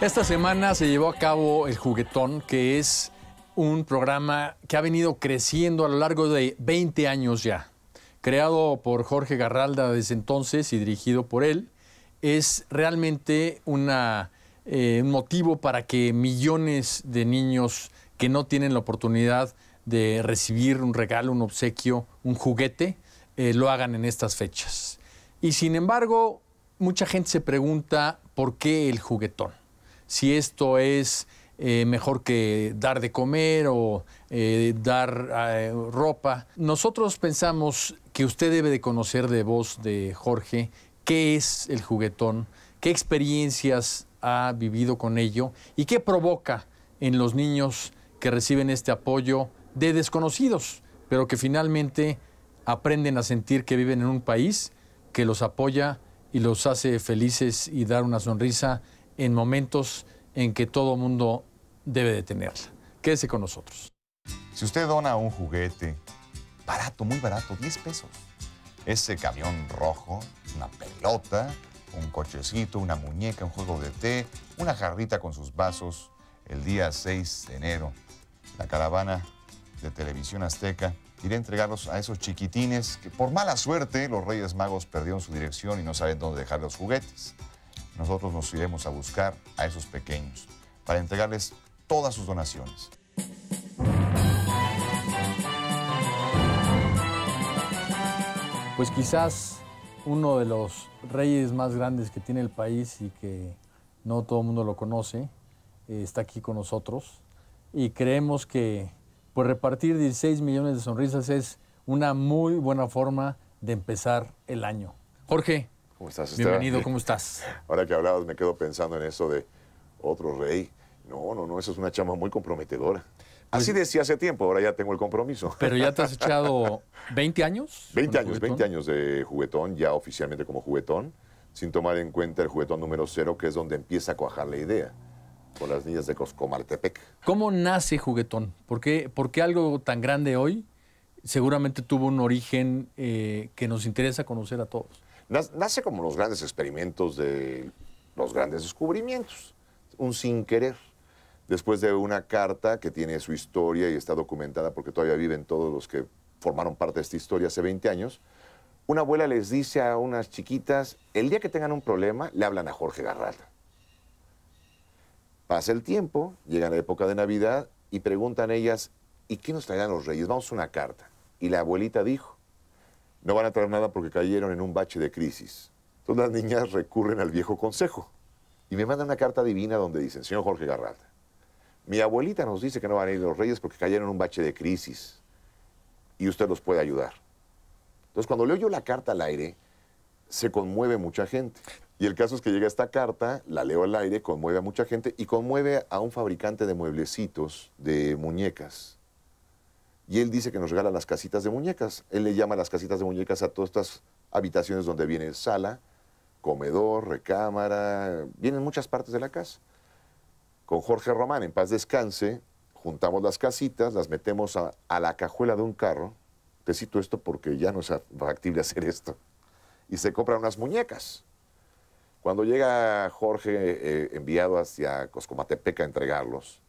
Esta semana se llevó a cabo el juguetón, que es un programa que ha venido creciendo a lo largo de 20 años ya. Creado por Jorge Garralda desde entonces y dirigido por él, es realmente eh, un motivo para que millones de niños que no tienen la oportunidad de recibir un regalo, un obsequio, un juguete, eh, lo hagan en estas fechas. Y sin embargo, mucha gente se pregunta por qué el juguetón. Si esto es eh, mejor que dar de comer o eh, dar eh, ropa. Nosotros pensamos que usted debe de conocer de voz de Jorge qué es el juguetón, qué experiencias ha vivido con ello y qué provoca en los niños que reciben este apoyo de desconocidos, pero que finalmente aprenden a sentir que viven en un país que los apoya y los hace felices y dar una sonrisa en momentos en que todo mundo debe de tenerla. Quédese con nosotros. Si usted dona un juguete barato, muy barato, 10 pesos, ese camión rojo, una pelota, un cochecito, una muñeca, un juego de té, una jarrita con sus vasos, el día 6 de enero, la caravana de Televisión Azteca a entregarlos a esos chiquitines que por mala suerte los Reyes Magos perdieron su dirección y no saben dónde dejar los juguetes. Nosotros nos iremos a buscar a esos pequeños para entregarles todas sus donaciones. Pues quizás uno de los reyes más grandes que tiene el país y que no todo el mundo lo conoce, eh, está aquí con nosotros y creemos que pues repartir 16 millones de sonrisas es una muy buena forma de empezar el año. Jorge, ¿cómo estás? Bienvenido, ¿cómo estás? Ahora que hablabas me quedo pensando en eso de otro rey. No, no, no, esa es una chama muy comprometedora. Pues Así decía hace tiempo, ahora ya tengo el compromiso. Pero ya te has echado 20 años. 20 años, 20 años de juguetón, ya oficialmente como juguetón, sin tomar en cuenta el juguetón número cero, que es donde empieza a cuajar la idea con las niñas de Coscomaltepec. ¿Cómo nace Juguetón? ¿Por qué, algo tan grande hoy seguramente tuvo un origen eh, que nos interesa conocer a todos? Nace como los grandes experimentos de los grandes descubrimientos, un sin querer. Después de una carta que tiene su historia y está documentada porque todavía viven todos los que formaron parte de esta historia hace 20 años, una abuela les dice a unas chiquitas, el día que tengan un problema, le hablan a Jorge Garralda. Pasa el tiempo, llega la época de Navidad y preguntan ellas, ¿y qué nos traerán los reyes? Vamos a una carta. Y la abuelita dijo, no van a traer nada porque cayeron en un bache de crisis. Entonces las niñas recurren al viejo consejo y me mandan una carta divina donde dicen, señor Jorge Garralda, mi abuelita nos dice que no van a ir los reyes porque cayeron en un bache de crisis y usted los puede ayudar. Entonces cuando leo yo la carta al aire, se conmueve mucha gente. Y el caso es que llega esta carta, la leo al aire, conmueve a mucha gente y conmueve a un fabricante de mueblecitos, de muñecas. Y él dice que nos regala las casitas de muñecas. Él le llama las casitas de muñecas a todas estas habitaciones donde viene sala, comedor, recámara, vienen muchas partes de la casa. Con Jorge Román, en paz descanse, juntamos las casitas, las metemos a, la cajuela de un carro. Te cito esto porque ya no es factible hacer esto. Y se compran unas muñecas cuando llega Jorge eh, enviado hacia Coscomatepec a entregarlos,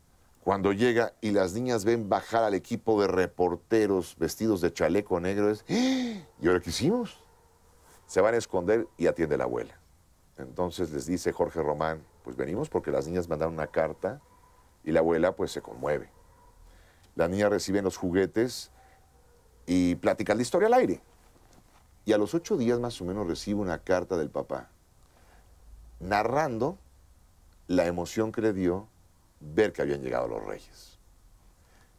cuando llega y las niñas ven bajar al equipo de reporteros vestidos de chaleco negro, es, ¡Ah! ¿y ahora qué hicimos? Se van a esconder y atiende la abuela. Entonces les dice Jorge Román, pues venimos porque las niñas mandaron una carta y la abuela pues se conmueve. La niña reciben los juguetes y platican la historia al aire. Y a los ocho días más o menos recibe una carta del papá narrando la emoción que le dio ver que habían llegado los reyes.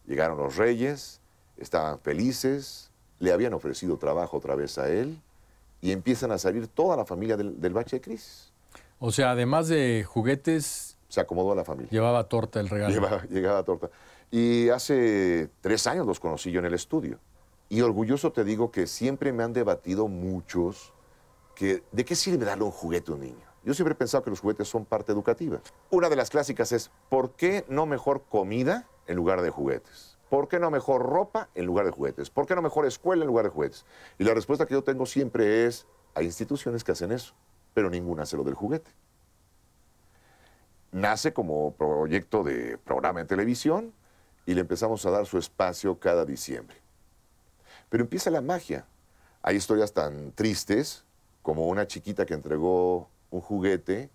Llegaron los reyes, estaban felices, le habían ofrecido trabajo otra vez a él y empiezan a salir toda la familia del, del bache de crisis. O sea, además de juguetes... Se acomodó a la familia. Llevaba torta el regalo. Llevaba, llegaba torta. Y hace tres años los conocí yo en el estudio. Y orgulloso te digo que siempre me han debatido muchos que de qué sirve darle un juguete a un niño. Yo siempre he pensado que los juguetes son parte educativa. Una de las clásicas es, ¿por qué no mejor comida en lugar de juguetes? ¿Por qué no mejor ropa en lugar de juguetes? ¿Por qué no mejor escuela en lugar de juguetes? Y la respuesta que yo tengo siempre es, hay instituciones que hacen eso, pero ninguna hace lo del juguete. Nace como proyecto de programa en televisión y le empezamos a dar su espacio cada diciembre. Pero empieza la magia. Hay historias tan tristes como una chiquita que entregó un juguete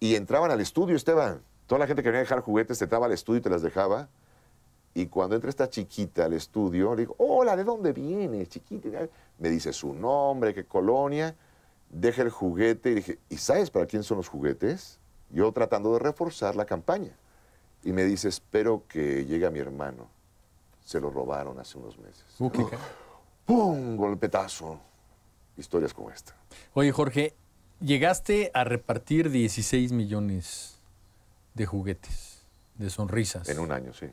y entraban al estudio, Esteban. Toda la gente que venía a dejar juguetes entraba al estudio y te las dejaba. Y cuando entra esta chiquita al estudio, le digo, hola, ¿de dónde vienes, chiquita? Me dice su nombre, qué colonia, deja el juguete. Y dije, ¿y sabes para quién son los juguetes? Yo tratando de reforzar la campaña. Y me dice, espero que llegue a mi hermano. Se lo robaron hace unos meses. un ¡Pum! Golpetazo. Historias como esta. Oye, Jorge, Llegaste a repartir 16 millones de juguetes, de sonrisas. En un año, sí.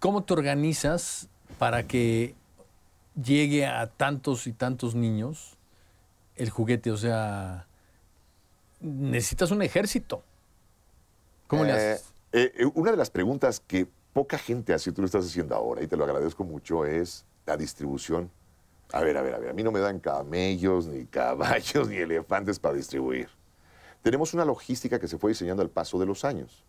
¿Cómo te organizas para que llegue a tantos y tantos niños el juguete? O sea, necesitas un ejército. ¿Cómo le eh, haces? Eh, eh, una de las preguntas que poca gente así tú lo estás haciendo ahora, y te lo agradezco mucho, es la distribución a ver, a ver, a ver, a mí no me dan camellos, ni caballos, ni elefantes para distribuir. Tenemos una logística que se fue diseñando al paso de los años.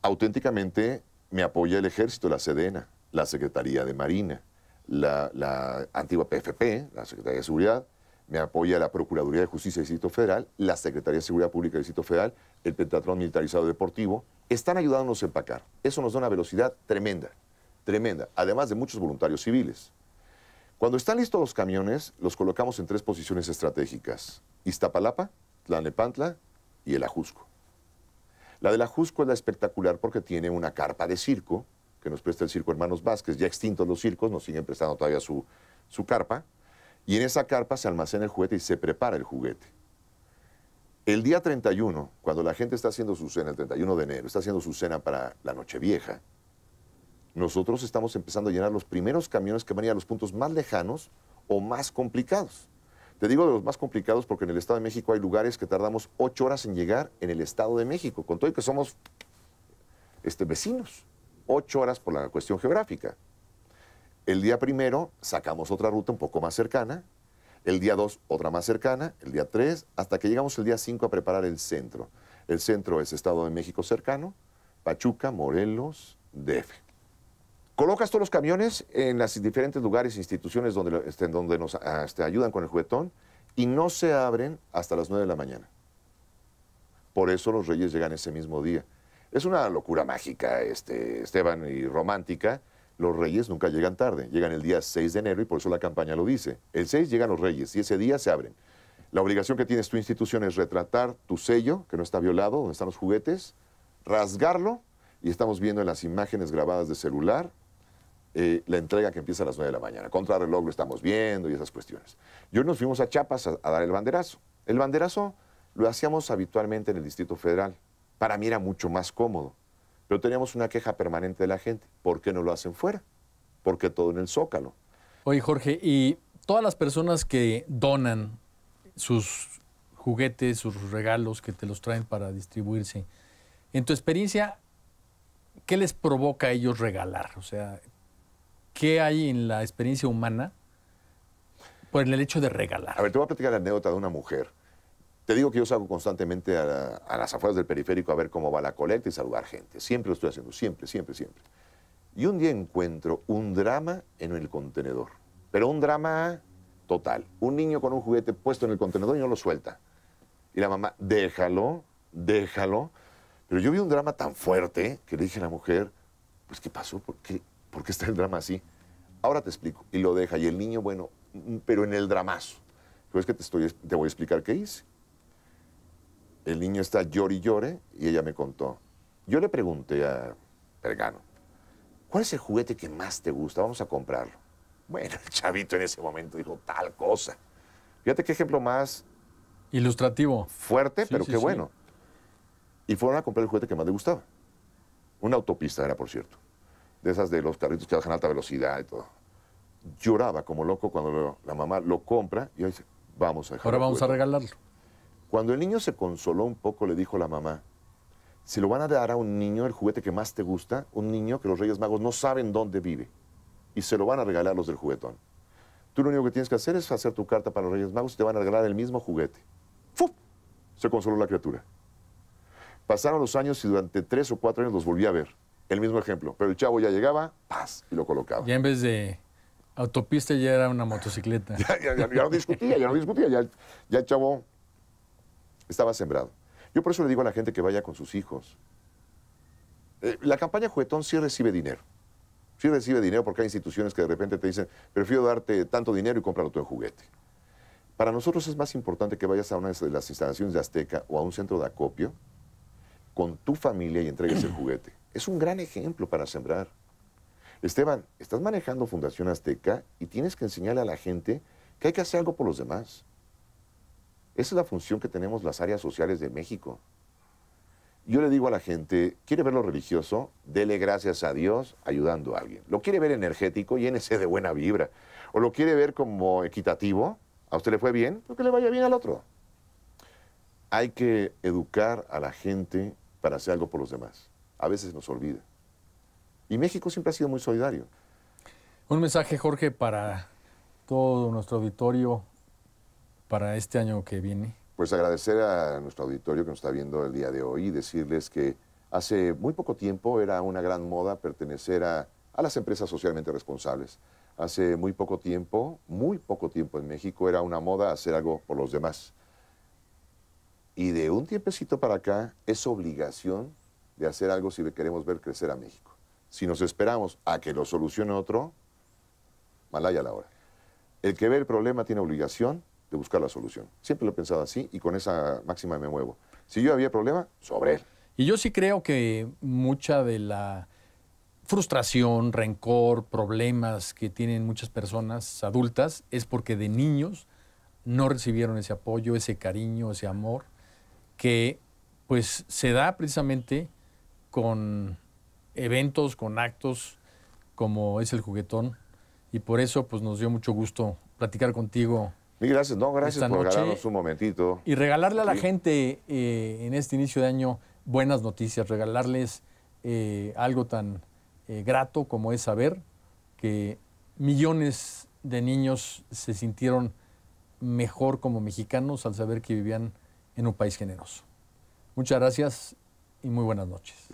Auténticamente me apoya el ejército, la Sedena, la Secretaría de Marina, la, antigua PFP, la Secretaría de Seguridad, me apoya la Procuraduría de Justicia del Distrito Federal, la Secretaría de Seguridad Pública del Distrito Federal, el Pentatlón Militarizado Deportivo, están ayudándonos a empacar. Eso nos da una velocidad tremenda, tremenda, además de muchos voluntarios civiles. Cuando están listos los camiones, los colocamos en tres posiciones estratégicas. Iztapalapa, Tlalnepantla y el Ajusco. La del Ajusco es la espectacular porque tiene una carpa de circo que nos presta el Circo Hermanos Vázquez. Ya extintos los circos, nos siguen prestando todavía su, su carpa. Y en esa carpa se almacena el juguete y se prepara el juguete. El día 31, cuando la gente está haciendo su cena, el 31 de enero, está haciendo su cena para la noche vieja, nosotros estamos empezando a llenar los primeros camiones que van a ir a los puntos más lejanos o más complicados. Te digo de los más complicados porque en el Estado de México hay lugares que tardamos ocho horas en llegar en el Estado de México, con todo y que somos este, vecinos. Ocho horas por la cuestión geográfica. El día primero sacamos otra ruta un poco más cercana, el día dos otra más cercana, el día tres, hasta que llegamos el día cinco a preparar el centro. El centro es Estado de México cercano, Pachuca, Morelos, DF. Colocas todos los camiones en las diferentes lugares, e instituciones donde, este, donde nos ah, este, ayudan con el juguetón y no se abren hasta las 9 de la mañana. Por eso los reyes llegan ese mismo día. Es una locura mágica, este, Esteban, y romántica. Los reyes nunca llegan tarde, llegan el día 6 de enero y por eso la campaña lo dice. El 6 llegan los reyes y ese día se abren. La obligación que tienes tu institución es retratar tu sello, que no está violado, donde están los juguetes, rasgarlo, y estamos viendo en las imágenes grabadas de celular eh, la entrega que empieza a las 9 de la mañana. Contra reloj lo estamos viendo y esas cuestiones. Yo nos fuimos a Chiapas a, dar el banderazo. El banderazo lo hacíamos habitualmente en el Distrito Federal. Para mí era mucho más cómodo. Pero teníamos una queja permanente de la gente. ¿Por qué no lo hacen fuera? Porque todo en el zócalo. Oye, Jorge, y todas las personas que donan sus juguetes, sus regalos que te los traen para distribuirse, en tu experiencia, ¿qué les provoca a ellos regalar? O sea, qué hay en la experiencia humana por el hecho de regalar. A ver, te voy a platicar la anécdota de una mujer. Te digo que yo salgo constantemente a, las afueras del periférico a ver cómo va la colecta y saludar gente. Siempre lo estoy haciendo, siempre, siempre, siempre. Y un día encuentro un drama en el contenedor, pero un drama total. Un niño con un juguete puesto en el contenedor y no lo suelta. Y la mamá, déjalo, déjalo. Pero yo vi un drama tan fuerte que le dije a la mujer, pues ¿qué pasó? ¿Por qué, porque está el drama así? Ahora te explico. Y lo deja. Y el niño, bueno, mm, pero en el dramazo. es que te, estoy, te voy a explicar qué hice. El niño está llore y llore y ella me contó. Yo le pregunté a Pergano, ¿cuál es el juguete que más te gusta? Vamos a comprarlo. Bueno, el chavito en ese momento dijo tal cosa. Fíjate qué ejemplo más... Ilustrativo. Fuerte, pero qué bueno. Y fueron a comprar el juguete que más le gustaba. Una autopista era, por cierto de esas de los carritos que bajan alta velocidad y todo. Lloraba como loco cuando la mamá lo compra y dice, vamos a dejarlo. Ahora vamos a regalarlo. Cuando el niño se consoló un poco, le dijo la mamá, si lo van a dar a un niño el juguete que más te gusta, un niño que los Reyes Magos no saben dónde vive, y se lo van a regalar los del juguetón. Tú lo único que tienes que hacer es hacer tu carta para los Reyes Magos y te van a regalar el mismo juguete. Se consoló la criatura. Pasaron los años y durante tres o cuatro años los volví a ver el mismo ejemplo, pero el chavo ya llegaba, paz, y lo colocaba. Ya en vez de autopista ya era una motocicleta. ya, no discutía, ya no discutía, ya, el chavo estaba sembrado. Yo por eso le digo a la gente que vaya con sus hijos. Eh, la campaña Juguetón sí recibe dinero. Sí recibe dinero porque hay instituciones que de repente te dicen, prefiero darte tanto dinero y comprar otro juguete. Para nosotros es más importante que vayas a una de las instalaciones de Azteca o a un centro de acopio con tu familia y entregues el juguete. Es un gran ejemplo para sembrar. Esteban, estás manejando Fundación Azteca y tienes que enseñarle a la gente que hay que hacer algo por los demás. Esa es la función que tenemos las áreas sociales de México. Yo le digo a la gente, ¿quiere ver lo religioso? Dele gracias a Dios ayudando a alguien. ¿Lo quiere ver energético? Llénese de buena vibra. ¿O lo quiere ver como equitativo? ¿A usted le fue bien? que le vaya bien al otro. Hay que educar a la gente para hacer algo por los demás a veces nos olvida. Y México siempre ha sido muy solidario. Un mensaje, Jorge, para todo nuestro auditorio para este año que viene. Pues agradecer a nuestro auditorio que nos está viendo el día de hoy y decirles que hace muy poco tiempo era una gran moda pertenecer a, a las empresas socialmente responsables. Hace muy poco tiempo, muy poco tiempo en México era una moda hacer algo por los demás. Y de un tiempecito para acá es obligación de hacer algo si le queremos ver crecer a México. Si nos esperamos a que lo solucione otro, malaya la hora. El que ve el problema tiene obligación de buscar la solución. Siempre lo he pensado así y con esa máxima me muevo. Si yo había problema, sobre él. Y yo sí creo que mucha de la frustración, rencor, problemas que tienen muchas personas adultas es porque de niños no recibieron ese apoyo, ese cariño, ese amor que pues se da precisamente con eventos, con actos como es el juguetón. Y por eso pues, nos dio mucho gusto platicar contigo. Mil gracias, no, gracias por regalarnos un momentito. Y regalarle a la gente eh, en este inicio de año buenas noticias, regalarles eh, algo tan eh, grato como es saber que millones de niños se sintieron mejor como mexicanos al saber que vivían en un país generoso. Muchas gracias y muy buenas noches.